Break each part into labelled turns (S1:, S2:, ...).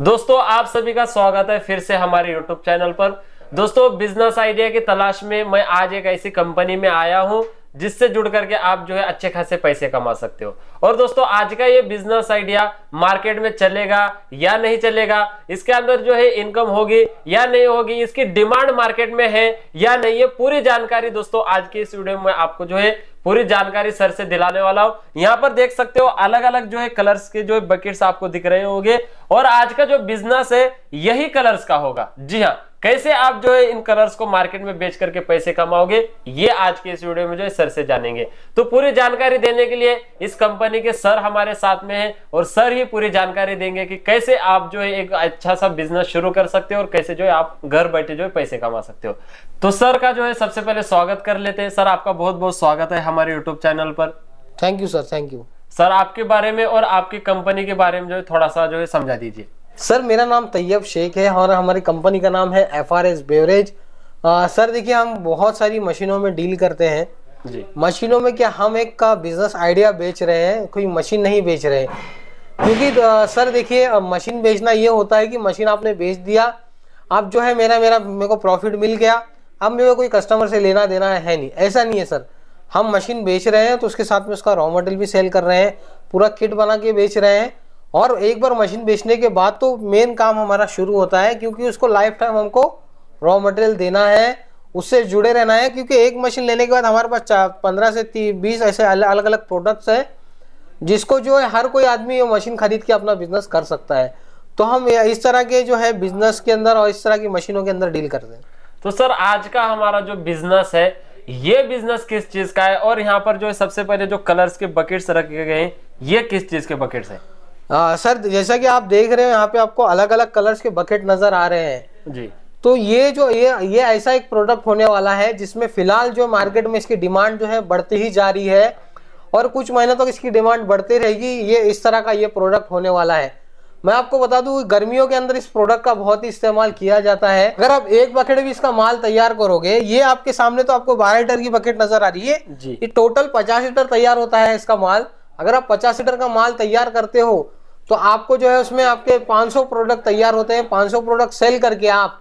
S1: दोस्तों आप सभी का स्वागत है फिर से हमारे YouTube चैनल पर दोस्तों बिजनेस आइडिया की तलाश में मैं आज एक ऐसी कंपनी में आया हूं जिससे जुड़ करके आप जो है अच्छे खासे पैसे कमा सकते हो और दोस्तों आज का ये बिजनेस आइडिया मार्केट में चलेगा या नहीं चलेगा इसके अंदर जो है इनकम होगी या नहीं होगी इसकी डिमांड मार्केट में है या नहीं है पूरी जानकारी दोस्तों आज की इस वीडियो में आपको जो है पूरी जानकारी सर से दिलाने वाला हूं यहाँ पर देख सकते हो अलग अलग जो है कलर्स के जो बकेट्स आपको दिख रहे होंगे और आज का जो बिजनेस है यही कलर्स का होगा जी हाँ कैसे आप जो है इन कलर्स को मार्केट में बेच करके पैसे कमाओगे ये आज के इस वीडियो में जो है सर से जानेंगे तो पूरी जानकारी देने के लिए इस कंपनी के सर हमारे साथ में हैं और सर ही पूरी जानकारी देंगे कि कैसे आप जो है एक अच्छा सा बिजनेस शुरू कर सकते हो और कैसे जो है आप घर बैठे जो है पैसे कमा सकते हो तो सर का जो है सबसे पहले स्वागत कर लेते हैं सर आपका बहुत बहुत स्वागत है हमारे यूट्यूब चैनल पर thank you sir thank you sir आपके बारे में और आपकी कंपनी के बारे में जो है थोड़ा सा जो है समझा दीजिए
S2: सर मेरा नाम तैयब शेख है और हमारी कंपनी का नाम है F R S beverage sir देखिए हम बहुत सारी मशीनों में डील करते हैं जी मशीनों में क्या हम एक का बिजनेस आइडिया बेच रहे हैं कोई मशीन नहीं बेच रहे क्योंकि सर देखिए मशीन बेचना ये होता है कि मशीन आपने बेच दिया अब जो है मेरा मेरा मेरे को प्रॉफिट मिल गया अब मेरे कोई कस्टमर से लेना देना है नहीं ऐसा नहीं है सर हम मशीन बेच रहे हैं तो उसके साथ में उसका रॉ मटेरियल भी सेल कर रहे हैं पूरा किट बना के बेच रहे हैं और एक बार मशीन बेचने के बाद तो मेन काम हमारा शुरू होता है क्योंकि उसको लाइफ टाइम हमको रॉ मटेरियल देना है उससे जुड़े रहना है क्योंकि एक मशीन लेने के बाद हमारे पास चार पंद्रह से बीस ऐसे अलग अलग प्रोडक्ट्स हैं जिसको जो है हर कोई आदमी ये मशीन खरीद के अपना बिजनेस कर सकता है तो हम इस तरह के जो है बिजनेस के अंदर और इस तरह की मशीनों के अंदर डील करते हैं
S1: तो सर आज का हमारा जो बिजनेस है ये बिजनेस किस चीज का है और यहाँ पर जो है सबसे पहले जो कलर्स के बकेट्स रखे गए हैं ये किस चीज के बकेट्स हैं
S2: आ, सर जैसा कि आप देख रहे हैं यहाँ पे आपको अलग अलग कलर्स के बकेट नजर आ रहे हैं जी तो ये जो ये ये ऐसा एक प्रोडक्ट होने वाला है जिसमें फिलहाल जो मार्केट में इसकी डिमांड जो है बढ़ती ही जा रही है और कुछ महीनों तक तो इसकी डिमांड बढ़ती रहेगी ये इस तरह का ये प्रोडक्ट होने वाला है मैं आपको बता दूं गर्मियों के अंदर इस प्रोडक्ट का बहुत ही इस्तेमाल किया जाता है अगर आप एक बकेट भी इसका माल तैयार करोगे ये आपके सामने तो आपको बारह लीटर की बकेट नजर आ रही है ये टोटल पचास लीटर तैयार होता है इसका माल अगर आप पचास लीटर का माल तैयार करते हो तो आपको जो है उसमें आपके 500 प्रोडक्ट तैयार होते हैं 500 प्रोडक्ट सेल करके आप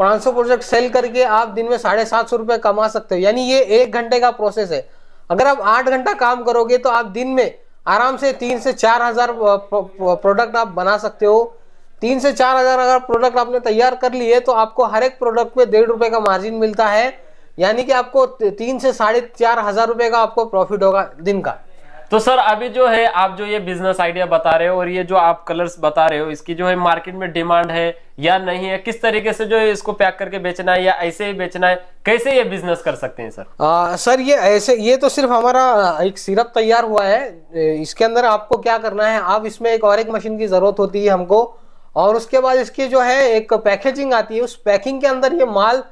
S2: 500 प्रोडक्ट सेल करके आप दिन में साढ़े सात सौ रुपये कमा सकते हो यानी ये एक घंटे का प्रोसेस है अगर आप आठ घंटा काम करोगे तो आप दिन में आराम से तीन से चार हज़ार प्रोडक्ट आप बना सकते हो तीन से चार हज़ार अगर प्रोडक्ट आपने तैयार कर लिए तो आपको हर एक प्रोडक्ट पे डेढ़ रुपये का मार्जिन मिलता है यानी कि आपको तीन से साढ़े चार हज़ार रुपये का आपको प्रॉफिट होगा दिन का
S1: तो सर अभी जो है आप जो ये बिजनेस आइडिया बता रहे हो और ये जो आप कलर्स बता रहे हो इसकी जो है मार्केट में डिमांड है या नहीं है किस तरीके से जो है इसको पैक करके बेचना है या ऐसे ही बेचना है कैसे ये बिजनेस कर सकते हैं सर
S2: आ, सर ये ऐसे ये तो सिर्फ हमारा एक सिरप तैयार हुआ है इसके अंदर आपको क्या करना है आप इसमें एक और एक मशीन की जरूरत होती है हमको और उसके बाद इसकी जो है एक पैकेजिंग आती है उस पैकिंग के अंदर ये माल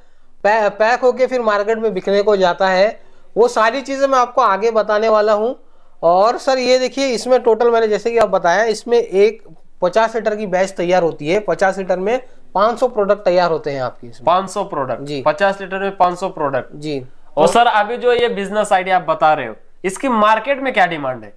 S2: पैक होके फिर मार्केट में बिकने को जाता है वो सारी चीजें मैं आपको आगे बताने वाला हूँ और सर ये देखिए इसमें टोटल मैंने जैसे कि आप बताया इसमें एक पचास लीटर की बैच तैयार होती है पचास लीटर में 500 प्रोडक्ट तैयार होते हैं आपकी 500 प्रोडक्ट जी 50 लीटर में 500 प्रोडक्ट जी और सर
S1: अभी जो ये बिजनेस आइडिया आप बता रहे हो इसकी मार्केट में क्या डिमांड है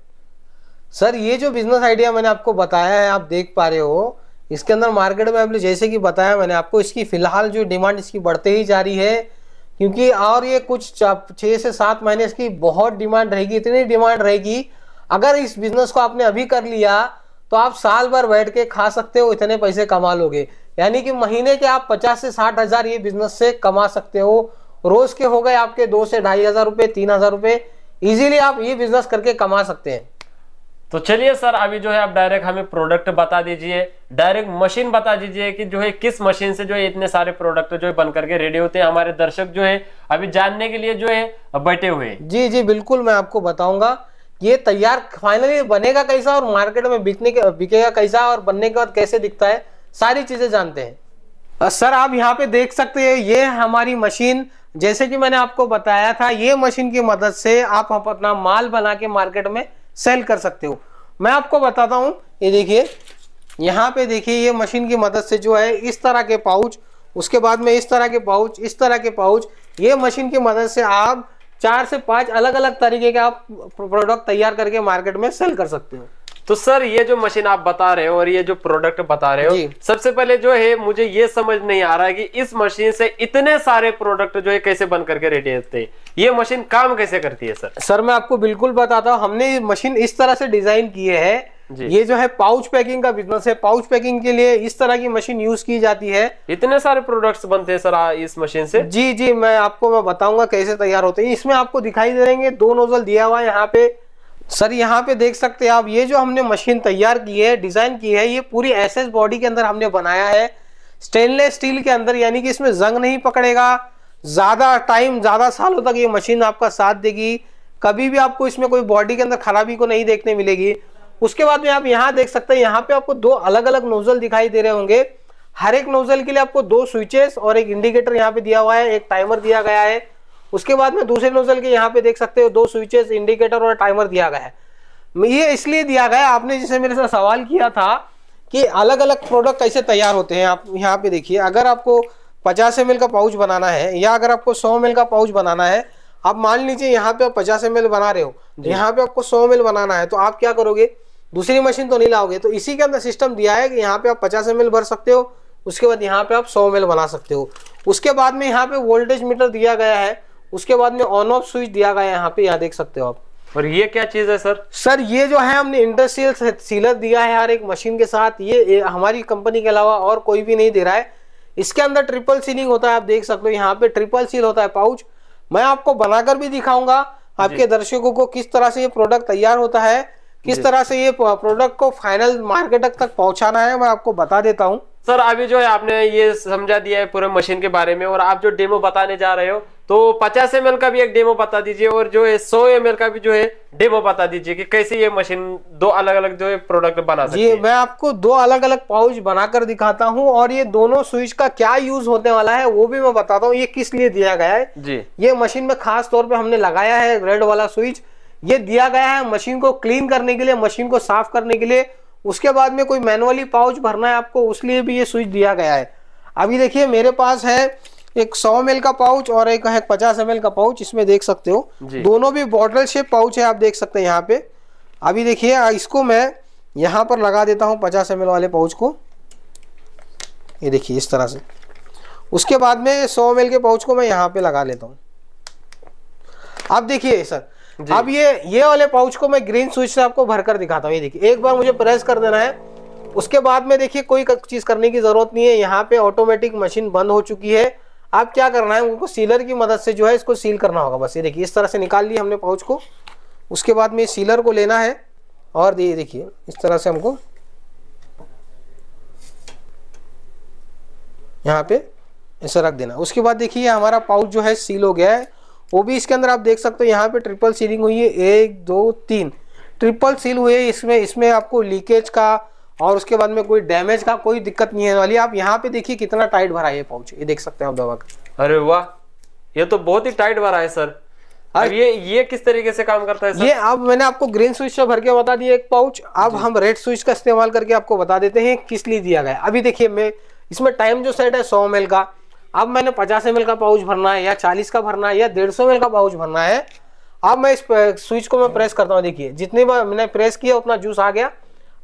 S2: सर ये जो बिजनेस आइडिया मैंने आपको बताया है आप देख पा रहे हो इसके अंदर मार्केट में आपने जैसे कि बताया मैंने आपको इसकी फिलहाल जो डिमांड इसकी बढ़ते ही जा रही है क्योंकि और ये कुछ छः से सात महीने इसकी बहुत डिमांड रहेगी इतनी डिमांड रहेगी अगर इस बिजनेस को आपने अभी कर लिया तो आप साल भर बैठ के खा सकते हो इतने पैसे कमा लोगे यानी कि महीने के आप पचास से साठ हज़ार ये बिजनेस से कमा सकते हो रोज़ के हो गए आपके दो से ढाई हज़ार रुपये तीन हज़ार रुपये इजिली आप ये बिजनेस करके
S1: कमा सकते हैं तो चलिए सर अभी जो है आप डायरेक्ट हमें प्रोडक्ट बता दीजिए डायरेक्ट मशीन बता दीजिए कि जो है किस मशीन से जो है इतने सारे प्रोडक्ट जो है बन करके रेडी होते हैं हमारे दर्शक जो है अभी जानने के लिए जो है बैठे हुए
S2: जी जी बिल्कुल मैं आपको बताऊंगा ये तैयार फाइनली बनेगा कैसा और मार्केट में बिकने के बिकेगा कैसा और बनने के बाद कैसे दिखता है सारी चीजें जानते हैं सर आप यहाँ पे देख सकते हैं ये हमारी मशीन जैसे कि मैंने आपको बताया था ये मशीन की मदद से आप अपना माल बना के मार्केट में सेल कर सकते हो मैं आपको बताता हूँ ये देखिए यहाँ पे देखिए ये मशीन की मदद से जो है इस तरह के पाउच उसके बाद में इस तरह के पाउच इस तरह के पाउच ये मशीन की मदद से आप चार से पांच अलग अलग तरीके के आप प्रोडक्ट तैयार करके मार्केट में सेल कर सकते हो
S1: तो सर ये जो मशीन आप बता रहे हो और ये जो प्रोडक्ट बता रहे हो सबसे पहले जो है मुझे ये समझ नहीं आ रहा है कि इस मशीन से इतने सारे प्रोडक्ट जो है कैसे बन करके रेडी होते हैं ये मशीन काम कैसे करती है सर
S2: सर मैं आपको बिल्कुल बताता हूँ हमने मशीन इस तरह से डिजाइन की है ये जो है पाउच पैकिंग का बिजनेस है पाउच पैकिंग के लिए इस तरह की मशीन यूज की जाती है
S1: इतने सारे प्रोडक्ट्स बनते हैं सर इस मशीन से
S2: जी जी मैं आपको मैं बताऊंगा कैसे तैयार होते हैं इसमें आपको दिखाई दे देंगे दो नोजल दिया हुआ है यहाँ पे सर यहाँ पे देख सकते हैं आप ये जो हमने मशीन तैयार की है डिजाइन की है ये पूरी एसएस बॉडी के अंदर हमने बनाया है स्टेनलेस स्टील के अंदर यानी कि इसमें जंग नहीं पकड़ेगा ज़्यादा टाइम ज़्यादा सालों तक ये मशीन आपका साथ देगी कभी भी आपको इसमें कोई बॉडी के अंदर खराबी को नहीं देखने मिलेगी उसके बाद में आप यहाँ देख सकते हैं यहाँ पे आपको दो अलग अलग नोजल दिखाई दे रहे होंगे हर एक नोजल के लिए आपको दो स्विचेस और एक इंडिकेटर यहाँ पे दिया हुआ है एक टाइमर दिया गया है उसके बाद में दूसरे नोजल के यहाँ पे देख सकते हो दो स्विचेस इंडिकेटर और टाइमर दिया गया है ये इसलिए दिया गया आपने जिसे मेरे साथ सवाल किया था कि अलग अलग प्रोडक्ट कैसे तैयार होते हैं आप यहाँ पे देखिए अगर आपको पचास एम का पाउच बनाना है या अगर आपको सौ एम का पाउच बनाना है आप मान लीजिए यहाँ पे आप पचास एम बना रहे हो यहाँ पे आपको सौ एम बनाना है तो आप क्या करोगे दूसरी मशीन तो नहीं लाओगे तो इसी के अंदर सिस्टम दिया है कि यहाँ पे आप पचास एम भर सकते हो उसके बाद यहाँ पे आप सौ एम बना सकते हो उसके बाद में यहाँ पे वोल्टेज मीटर दिया गया है उसके बाद में ऑन ऑफ स्विच दिया गया है यहाँ पे यहाँ देख सकते हो आप और ये क्या चीज है सर सर ये जो है हमने इंडस्ट्रियल सीलर दिया है हर एक मशीन के साथ ये, ये हमारी कंपनी के अलावा और कोई भी नहीं दे रहा है इसके अंदर ट्रिपल सीलिंग होता है आप देख सकते हो यहाँ पे ट्रिपल सील होता है पाउच मैं आपको बनाकर भी दिखाऊंगा आपके दर्शकों को किस तरह से ये प्रोडक्ट तैयार होता है किस तरह से ये प्रोडक्ट को फाइनल मार्केट तक पहुंचाना है मैं आपको बता देता हूँ
S1: सर अभी जो है आपने ये समझा दिया है पूरे मशीन के बारे में और आप जो डेमो बताने जा रहे हो तो 50 एम का भी एक डेमो बता दीजिए और जो है सौ एम का भी जो है डेमो बता दीजिए कि कैसे ये मशीन दो अलग अलग जो है प्रोडक्ट बना सकती जी
S2: मैं आपको दो अलग अलग पाउच बनाकर दिखाता हूँ और ये दोनों स्विच का क्या यूज होने वाला है वो भी मैं बताता हूँ ये किस लिए दिया गया है जी ये मशीन में खास तौर पर हमने लगाया है रेड वाला स्विच ये दिया गया है मशीन को क्लीन करने के लिए मशीन को साफ करने के लिए उसके बाद में कोई मैनुअली पाउच भरना है आपको लिए भी ये स्विच दिया गया है अभी देखिए मेरे पास है एक 100 ml का पाउच और एक है 50 ml का पाउच इसमें देख सकते हो दोनों भी बॉटल शेप पाउच है आप देख सकते हैं यहाँ पे अभी देखिए इसको मैं यहाँ पर लगा देता हूँ 50 ml वाले पाउच को ये देखिए इस तरह से उसके बाद में 100 ml के पाउच को मैं यहाँ पे लगा लेता हूँ आप देखिए सर अब ये ये वाले पाउच को मैं ग्रीन स्विच से आपको भरकर दिखाता हूँ ये देखिए एक बार मुझे प्रेस कर देना है उसके बाद में देखिए कोई चीज़ करने की ज़रूरत नहीं है यहाँ पे ऑटोमेटिक मशीन बंद हो चुकी है अब क्या करना है उनको सीलर की मदद से जो है इसको सील करना होगा बस ये देखिए इस तरह से निकाल लिया हमने पाउच को उसके बाद में सीलर को लेना है और ये देखिए इस तरह से हमको यहाँ पे ऐसा रख देना उसके बाद देखिए हमारा पाउच जो है सील हो गया है वो भी इसके अंदर आप देख सकते हो यहाँ पे ट्रिपल सीलिंग हुई है एक दो तीन ट्रिपल सील है इसमें इसमें आपको लीकेज का और उसके बाद में कोई डैमेज का कोई दिक्कत नहीं है वाली आप यहाँ पे देखिए कितना टाइट भरा है ये ये देख सकते हैं आप दवा
S1: अरे वाह ये तो बहुत ही टाइट भरा है सर अब ये ये किस तरीके से काम करता है सर? ये अब मैंने
S2: आपको ग्रीन स्विच से भर के बता दिया एक पाउच अब हम रेड स्विच का इस्तेमाल करके आपको बता देते हैं किस लिए दिया गया अभी देखिए मैं इसमें टाइम जो सेट है सौ एम का अब मैंने पचास एम का पाउच भरना है या चालीस का भरना है या डेढ़ एम का पाउच भरना है अब मैं इस स्विच को मैं प्रेस करता हूँ देखिए जितनी बार मैंने प्रेस किया उतना जूस आ गया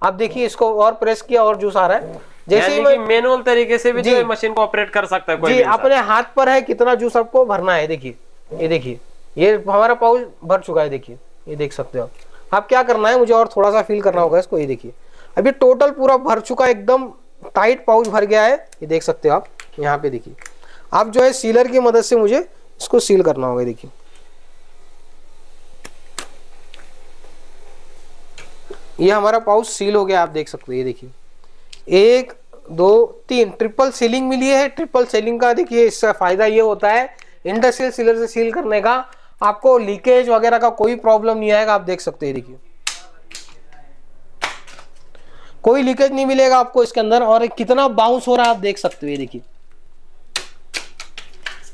S2: आप देखिए इसको और प्रेस किया और जूस आ रहा है जैसे मैं
S1: मैनुअल तरीके से भी जो तो मशीन को ऑपरेट कर सकता है कोई जी अपने
S2: हाथ पर है कितना जूस आपको भरना है देखिए ये देखिए ये हमारा पाउच भर चुका है देखिए ये देख सकते हो आप क्या करना है मुझे और थोड़ा सा फील करना होगा इसको ये देखिए अभी टोटल पूरा भर चुका एकदम टाइट पाउच भर गया है ये देख सकते हो आप यहाँ पे देखिए अब जो है सीलर की मदद से मुझे इसको सील करना होगा देखिए ये हमारा पाउच सील हो गया आप देख सकते हो ये देखिए एक दो तीन ट्रिपल सीलिंग मिली है ट्रिपल सीलिंग का देखिए इसका फायदा ये होता है इंडस्ट्रियल सीलर से सील करने का आपको लीकेज वगैरह का कोई प्रॉब्लम नहीं आएगा आप देख सकते हैं देखिए कोई लीकेज नहीं मिलेगा आपको इसके अंदर और कितना बाउंस हो रहा है आप देख सकते हो ये देखिए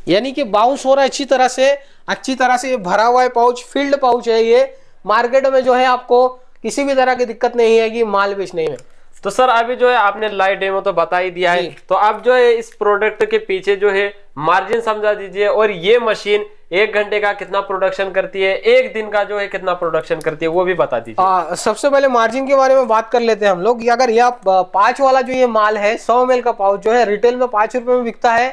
S2: यानी कि बाउंस हो रहा है अच्छी तरह से अच्छी तरह से ये भरा हुआ है पाउच फील्ड पाउच है ये मार्केट में जो है आपको किसी भी तरह की दिक्कत नहीं है कि माल बेचने में
S1: तो सर अभी जो है आपने लाइव डेमो तो बता ही दिया है तो आप जो है इस प्रोडक्ट के पीछे जो है मार्जिन समझा दीजिए और ये मशीन एक घंटे का कितना प्रोडक्शन करती है एक दिन का जो है कितना प्रोडक्शन करती है वो भी बता
S2: दीजिए सबसे पहले मार्जिन के बारे में बात कर लेते हैं हम लोग अगर यह पाँच वाला जो ये माल है सौ मेल का पाउच जो है रिटेल में पांच में बिकता है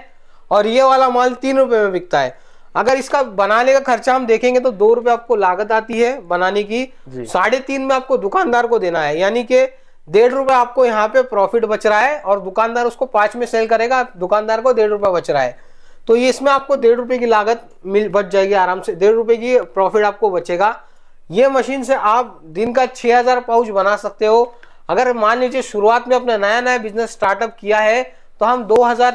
S2: और ये वाला माल तीन रुपए में बिकता है अगर इसका बनाने का खर्चा हम देखेंगे तो दो रुपए आपको लागत आती है बनाने की साढ़े तीन में आपको दुकानदार को देना है यानी कि डेढ़ रुपए आपको यहाँ पे प्रॉफिट बच रहा है और दुकानदार उसको पांच में सेल करेगा दुकानदार को डेढ़ रुपए बच रहा है तो ये इसमें आपको डेढ़ रुपए की लागत मिल बच जाएगी आराम से डेढ़ रुपए की प्रॉफिट आपको बचेगा ये मशीन से आप दिन का हजार पाउच बना सकते हो अगर मान लीजिए शुरुआत में अपना नया नया बिजनेस स्टार्टअप किया है तो हम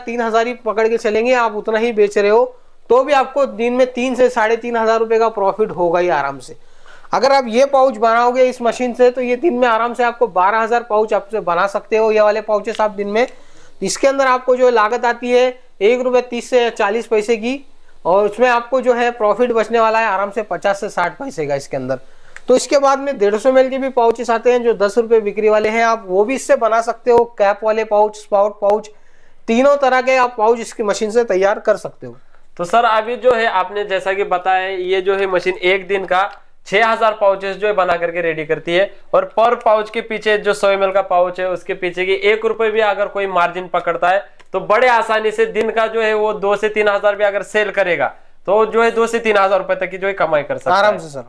S2: तीन हजार ही पकड़ के चलेंगे आप उतना ही बेच रहे हो तो भी आपको दिन में तीन से साढ़े तीन हजार रुपए का प्रॉफिट होगा ही आराम से अगर आप ये पाउच बनाओगे इस मशीन से तो ये दिन में आराम से आपको बारह हजार पाउच आपसे बना सकते हो ये वाले पाउचेस आप दिन में इसके अंदर आपको जो लागत आती है एक रुपए तीस से चालीस पैसे की और उसमें आपको जो है प्रॉफिट बचने वाला है आराम से पचास से साठ पैसे का इसके अंदर तो इसके बाद में डेढ़ सौ के भी पाउचेस आते हैं जो दस रुपए बिक्री वाले हैं आप वो भी इससे बना सकते हो कैप वाले पाउच स्पाउट पाउच तीनों तरह के आप पाउच इसकी मशीन से तैयार कर सकते हो
S1: तो सर अभी जो है आपने जैसा कि बताया ये जो है मशीन एक दिन का 6000 पाउचेस जो है बना करके रेडी करती है और पर पाउच के पीछे जो सौ एम का पाउच है उसके पीछे की एक रुपए भी अगर कोई मार्जिन पकड़ता है तो बड़े आसानी से दिन का जो है वो दो से तीन हजार भी अगर सेल करेगा तो जो है दो से तीन हजार रुपए तक की जो है कमाई कर सकता आराम से सर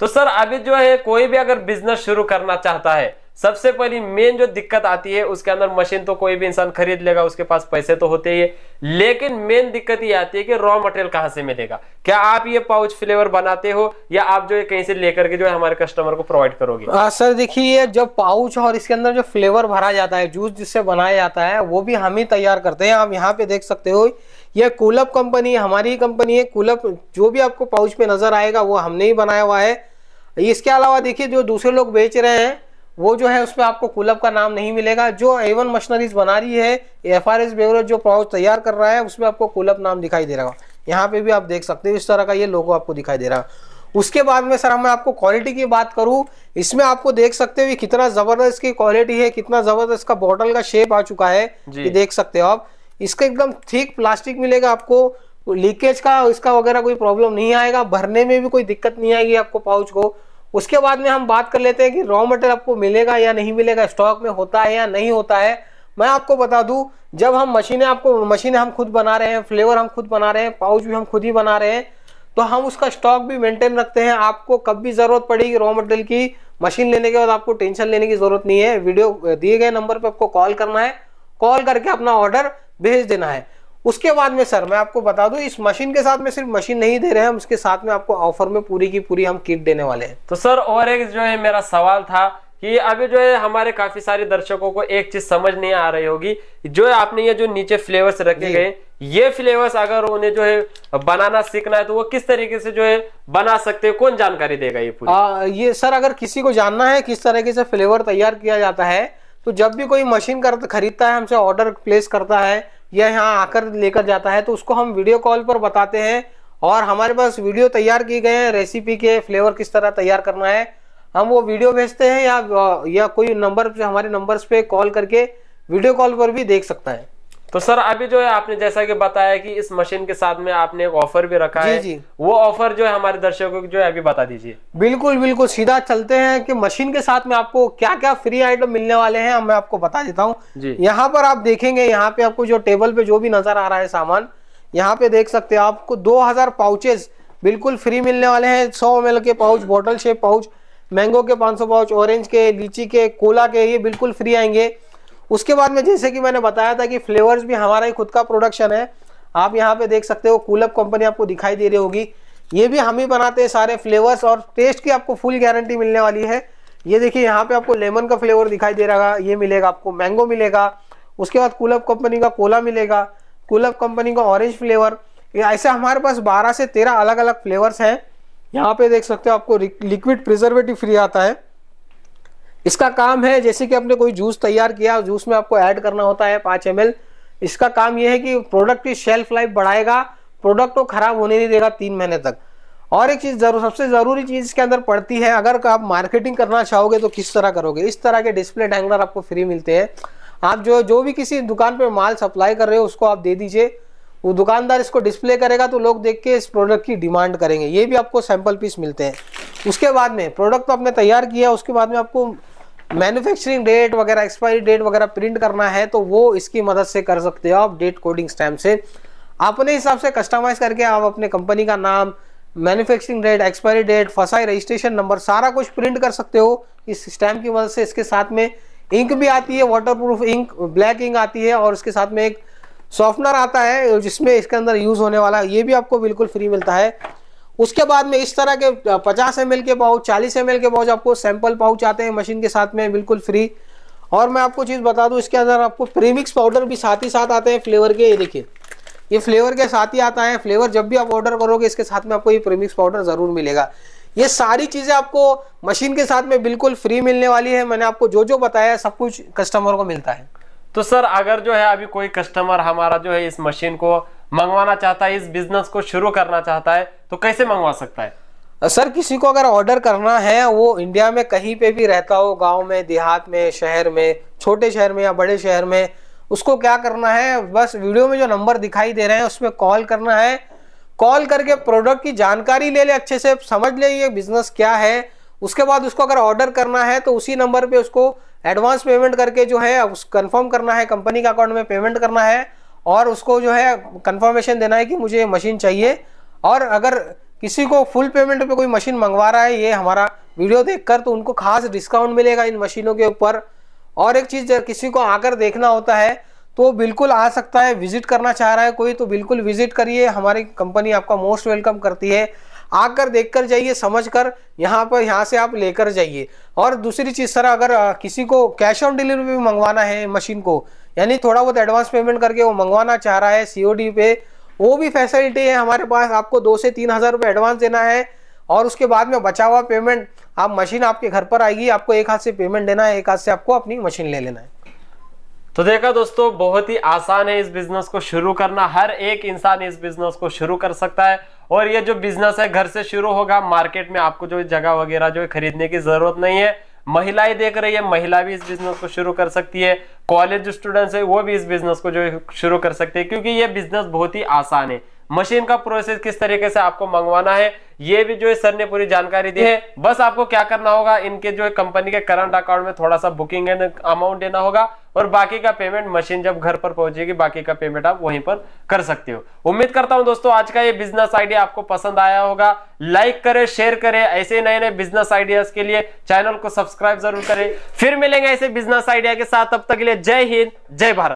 S1: तो सर अभी जो है कोई भी अगर बिजनेस शुरू करना चाहता है सबसे पहली मेन जो दिक्कत आती है उसके अंदर मशीन तो कोई भी इंसान खरीद लेगा उसके पास पैसे तो होते ही है लेकिन मेन दिक्कत ये आती है कि रॉ मटेरियल कहां से मिलेगा क्या आप ये पाउच फ्लेवर बनाते हो या आप जो कहीं से लेकर के जो है हमारे कस्टमर को प्रोवाइड करोगे
S2: आ, सर देखिए जो पाउच और इसके अंदर जो फ्लेवर भरा जाता है जूस जिससे बनाया जाता है वो भी हम ही तैयार करते हैं आप यहाँ पे देख सकते हो यह कूलअप कंपनी हमारी कंपनी है कूलअप जो भी आपको पाउच में नजर आएगा वो हमने ही बनाया हुआ है इसके अलावा देखिए जो दूसरे लोग बेच रहे हैं वो जो है उसमें आपको कुलब का नाम नहीं मिलेगा जो एवन मशीनरीज बना रही है एफ आर एस बेवरेज जो पाउच तैयार कर रहा है उसमें आपको कुलब नाम दिखाई दे रहा है यहाँ पे भी आप देख सकते हो इस तरह का ये लोगो आपको दिखाई दे रहा है उसके बाद में सर मैं आपको क्वालिटी की बात करूँ इसमें आपको देख सकते हो कितना ज़बरदस्त की क्वालिटी है कितना ज़बरदस्त का बॉटल का शेप आ चुका है ये देख सकते हो आप इसका एकदम थिक प्लास्टिक मिलेगा आपको लीकेज का इसका वगैरह कोई प्रॉब्लम नहीं आएगा भरने में भी कोई दिक्कत नहीं आएगी आपको पाउच को उसके बाद में हम बात कर लेते हैं कि रॉ मटेरियल आपको मिलेगा या नहीं मिलेगा स्टॉक में होता है या नहीं होता है मैं आपको बता दूं जब हम मशीनें आपको मशीनें हम खुद बना रहे हैं फ्लेवर हम खुद बना रहे हैं पाउच भी हम खुद ही बना रहे हैं तो हम उसका स्टॉक भी मेंटेन रखते हैं आपको कब भी ज़रूरत पड़ेगी रॉ मटेरियल की मशीन लेने के बाद आपको टेंशन लेने की ज़रूरत नहीं है वीडियो दिए गए नंबर पर आपको कॉल करना है कॉल करके अपना ऑर्डर भेज देना है उसके बाद में सर मैं आपको बता दूं इस मशीन के साथ में सिर्फ मशीन नहीं दे रहे हैं हम उसके साथ में आपको ऑफर में पूरी की पूरी हम किट देने वाले हैं
S1: तो सर और एक जो है मेरा सवाल था कि अभी जो है हमारे काफी सारे दर्शकों को एक चीज समझ नहीं आ रही होगी जो है आपने ये जो नीचे फ्लेवर्स रखे गए ये फ्लेवर्स अगर उन्हें जो है बनाना सीखना है तो वो किस तरीके से जो है बना सकते हैं कौन जानकारी देगा ये पूरी आ,
S2: ये सर अगर किसी को जानना है किस तरीके से फ्लेवर तैयार किया जाता है तो जब भी कोई मशीन कर खरीदता है हमसे ऑर्डर प्लेस करता है या यहाँ आकर लेकर जाता है तो उसको हम वीडियो कॉल पर बताते हैं और हमारे पास वीडियो तैयार किए गए हैं रेसिपी के फ्लेवर किस तरह तैयार करना है हम वो वीडियो भेजते हैं या या कोई नंबर हमारे नंबर्स पे कॉल करके वीडियो कॉल पर भी देख सकता है
S1: तो सर अभी जो है आपने जैसा कि बताया कि इस मशीन के साथ में आपने एक ऑफर भी रखा जी, है जी वो ऑफर जो है हमारे दर्शकों को जो है अभी बता दीजिए
S2: बिल्कुल बिल्कुल सीधा चलते हैं कि मशीन के साथ में आपको क्या क्या फ्री आइटम मिलने वाले हैं मैं आपको बता देता हूँ यहाँ पर आप देखेंगे यहाँ पे आपको जो टेबल पे जो भी नजर आ रहा है सामान यहाँ पे देख सकते हैं आपको दो हजार पाउचेस बिल्कुल फ्री मिलने वाले हैं सौ एम के pouch bottle shape pouch mango के पाँच पाउच ऑरेंज के लीची के कोला के ये बिल्कुल फ्री आएंगे उसके बाद में जैसे कि मैंने बताया था कि फ्लेवर्स भी हमारा ही खुद का प्रोडक्शन है आप यहाँ पे देख सकते हो कूलअप कंपनी आपको दिखाई दे रही होगी ये भी हम ही बनाते हैं सारे फ्लेवर्स और टेस्ट की आपको फुल गारंटी मिलने वाली है ये देखिए यहाँ पे आपको लेमन का फ्लेवर दिखाई दे रहा है ये मिलेगा आपको मैंगो मिलेगा उसके बाद कूलअप कंपनी का कोला मिलेगा कूलअप कंपनी का ऑरेंज फ्लेवर ऐसे हमारे पास बारह से तेरह अलग अलग फ्लेवर्स हैं यहाँ पे देख सकते हो आपको लिक्विड प्रिजर्वेटिव फ्री आता है इसका काम है जैसे कि आपने कोई जूस तैयार किया जूस में आपको ऐड करना होता है पाँच एम इसका काम यह है कि प्रोडक्ट की शेल्फ लाइफ बढ़ाएगा प्रोडक्ट को तो खराब होने नहीं देगा तीन महीने तक और एक चीज़ जरूर सबसे ज़रूरी चीज़ इसके अंदर पड़ती है अगर आप मार्केटिंग करना चाहोगे तो किस तरह करोगे इस तरह के डिस्प्ले डैंगलर आपको फ्री मिलते हैं आप जो जो भी किसी दुकान पर माल सप्लाई कर रहे हो उसको आप दे दीजिए वो दुकानदार इसको डिस्प्ले करेगा तो लोग देख के इस प्रोडक्ट की डिमांड करेंगे ये भी आपको सैम्पल पीस मिलते हैं उसके बाद में प्रोडक्ट तो आपने तैयार किया उसके बाद में आपको मैन्युफैक्चरिंग डेट वगैरह एक्सपायरी डेट वगैरह प्रिंट करना है तो वो इसकी मदद से कर सकते हो आप डेट कोडिंग स्टैम्प से अपने हिसाब से कस्टमाइज करके आप अपने कंपनी का नाम manufacturing date expiry date FSSAI registration number सारा कुछ प्रिंट कर सकते हो इस स्टैम्प की मदद से इसके साथ में इंक भी आती है वाटरप्रूफ इंक ब्लैक इंक आती है और इसके साथ में एक सॉफ्टनर आता है जिसमें इसके अंदर यूज़ होने वाला है ये भी आपको बिल्कुल फ्री मिलता है उसके बाद में इस तरह के 50 एम के पाउच 40 एम के पाउच आपको सैंपल पाउच आते हैं मशीन के साथ में बिल्कुल फ्री और मैं आपको चीज़ बता दूं इसके अंदर आपको प्रीमिक्स पाउडर भी साथ ही साथ आते हैं फ्लेवर के ये देखिए ये फ्लेवर के साथ ही आता है फ्लेवर जब भी आप ऑर्डर करोगे इसके साथ में आपको ये प्रीमिक्स पाउडर ज़रूर मिलेगा ये सारी चीज़ें आपको मशीन के साथ में बिल्कुल फ्री मिलने वाली है मैंने आपको जो जो बताया सब कुछ कस्टमर को मिलता है
S1: तो सर अगर जो है अभी कोई कस्टमर हमारा जो है इस मशीन को मंगवाना चाहता है इस बिजनेस को शुरू करना चाहता है तो कैसे मंगवा सकता है
S2: सर किसी को अगर ऑर्डर करना है वो इंडिया में कहीं पे भी रहता हो गांव में देहात में शहर में छोटे शहर में या बड़े शहर में उसको क्या करना है बस वीडियो में जो नंबर दिखाई दे रहे हैं उसमें कॉल करना है कॉल करके प्रोडक्ट की जानकारी ले ले अच्छे से समझ ले ये बिजनेस क्या है उसके बाद उसको अगर ऑर्डर करना है तो उसी नंबर पे उसको एडवांस पेमेंट करके जो है उस कंफर्म करना है कंपनी के अकाउंट में पेमेंट करना है और उसको जो है कंफर्मेशन देना है कि मुझे मशीन चाहिए और अगर किसी को फुल पेमेंट पे कोई मशीन मंगवा रहा है ये हमारा वीडियो देखकर तो उनको खास डिस्काउंट मिलेगा इन मशीनों के ऊपर और एक चीज़ किसी को आकर देखना होता है तो बिल्कुल आ सकता है विजिट करना चाह रहा है कोई तो बिल्कुल विजिट करिए हमारी कंपनी आपका मोस्ट वेलकम करती है आकर देखकर जाइए समझकर यहाँ पर यहाँ से आप लेकर जाइए और दूसरी चीज़ सर अगर किसी को कैश ऑन डिलीवरी भी मंगवाना है मशीन को यानी थोड़ा बहुत एडवांस पेमेंट करके वो मंगवाना चाह रहा है सी पे वो भी फैसिलिटी है हमारे पास आपको दो से तीन हज़ार रुपये एडवांस देना है और उसके बाद में बचा हुआ पेमेंट आप मशीन आपके घर पर आएगी आपको एक हाथ से पेमेंट देना है एक हाथ से आपको अपनी मशीन ले लेना है
S1: तो देखा दोस्तों बहुत ही आसान है इस बिजनेस को शुरू करना हर एक इंसान इस बिजनेस को शुरू कर सकता है और ये जो बिजनेस है घर से शुरू होगा मार्केट में आपको जो जगह वगैरह जो खरीदने की जरूरत नहीं है महिलाएं देख रही है महिला भी इस बिजनेस को शुरू कर सकती है कॉलेज स्टूडेंट्स है वो भी इस बिजनेस को जो शुरू कर सकते हैं क्योंकि ये बिजनेस बहुत ही आसान है मशीन का प्रोसेस किस तरीके से आपको मंगवाना है ये भी जो है सर ने पूरी जानकारी दी है बस आपको क्या करना होगा इनके जो है कंपनी के करंट अकाउंट में थोड़ा सा बुकिंग एंड अमाउंट देना होगा और बाकी का पेमेंट मशीन जब घर पर पहुंचेगी बाकी का पेमेंट आप वहीं पर कर सकते हो उम्मीद करता हूं दोस्तों आज का ये बिजनेस आइडिया आपको पसंद आया होगा लाइक करें शेयर करें ऐसे नए नए बिजनेस आइडियाज के लिए चैनल को सब्सक्राइब जरूर करें फिर मिलेंगे ऐसे बिजनेस आइडिया के साथ तब तक के लिए जय हिंद जय भारत